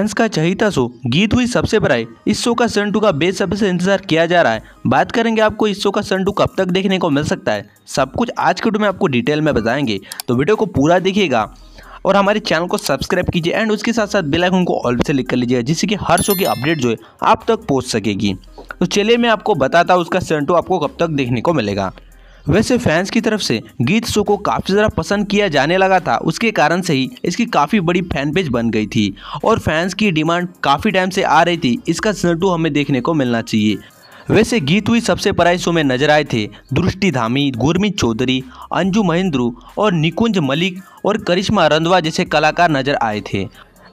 fans का चहिता show गीत हुई सबसे बड़ा इस शो का सन टू का बेसब्री से इंतजार किया जा रहा है बात करेंगे आपको इस शो का सन टू कब तक देखने को मिल सकता है सब कुछ आज के वीडियो में आपको डिटेल में बताएंगे तो वीडियो को पूरा देखिएगा और हमारे चैनल को सब्सक्राइब कीजिए एंड उसके साथ साथ बेल आइकन को ऑल से लिख कर लीजिएगा जिससे कि हर शो की अपडेट जो है आप तक पहुंच सकेगी तो चलिए मैं आपको बताता हूँ उसका सन टू आपको कब तक देखने को मिलेगा वैसे फैंस की तरफ से गीत शो को काफ़ी ज़्यादा पसंद किया जाने लगा था उसके कारण से ही इसकी काफ़ी बड़ी फैन पेज बन गई थी और फैंस की डिमांड काफ़ी टाइम से आ रही थी इसका सीजन टू हमें देखने को मिलना चाहिए वैसे गीत हुई सबसे पराई शो में नजर आए थे दृष्टि धामी गुरमीत चौधरी अंजू महेंद्रू और निकुंज मलिक और करिश्मा रंधवा जैसे कलाकार नजर आए थे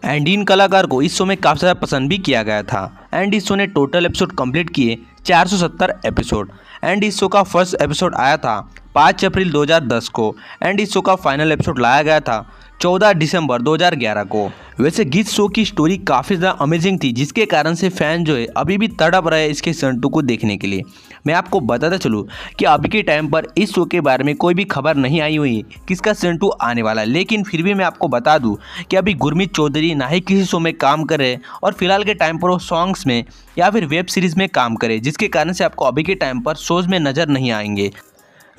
एंड इन कलाकार को इस शो में काफ़ी ज़्यादा पसंद भी किया गया था एंड इस शो ने टोटल एपिसोड कंप्लीट किए 470 एपिसोड एंड इस शो का फर्स्ट एपिसोड आया था 5 अप्रैल 2010 को एंड इस शो का फाइनल एपिसोड लाया गया था 14 दिसंबर 2011 को वैसे गीत शो की स्टोरी काफ़ी ज़्यादा अमेजिंग थी जिसके कारण से फ़ैन जो है अभी भी तड़प रहे इसके संटू को देखने के लिए मैं आपको बताता चलूँ कि अभी के टाइम पर इस शो के बारे में कोई भी खबर नहीं आई हुई किसका संटू आने वाला है लेकिन फिर भी मैं आपको बता दूँ कि अभी गुरमीत चौधरी ना ही किसी शो में काम कर रहे और फिलहाल के टाइम पर वो सॉन्ग्स में या फिर वेब सीरीज़ में काम करे जिसके कारण से आपको अभी के टाइम पर शोज़ में नज़र नहीं आएंगे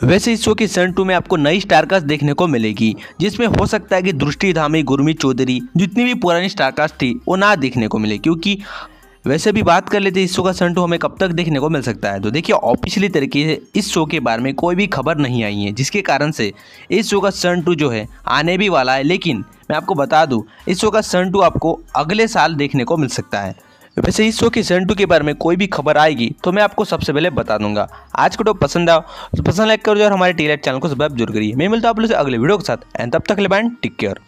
वैसे इस शो की सन टू में आपको नई स्टारकास्ट देखने को मिलेगी जिसमें हो सकता है कि दृष्टि धामी गुरमीत चौधरी जितनी भी पुरानी स्टारकास्ट थी वो ना देखने को मिले क्योंकि वैसे भी बात कर लेते इस शो का सन टू हमें कब तक देखने को मिल सकता है तो देखिए ऑफिशियली तरीके से इस शो के बारे में कोई भी खबर नहीं आई है जिसके कारण से इस शो का सन टू जो है आने भी वाला है लेकिन मैं आपको बता दूँ इस शो का सन टू आपको अगले साल देखने को मिल सकता है वैसे इस शो की सीजन टू के बारे में कोई भी खबर आएगी तो मैं आपको सबसे पहले बता दूंगा आज को टॉप पसंद आओ तो पसंद लाइक करो और हमारे टी चैनल को सब्सक्राइब जरूर करिए मैं मिलता हूँ आप लोग अगले वीडियो के साथ एंड तब तक ले बाय टेक केयर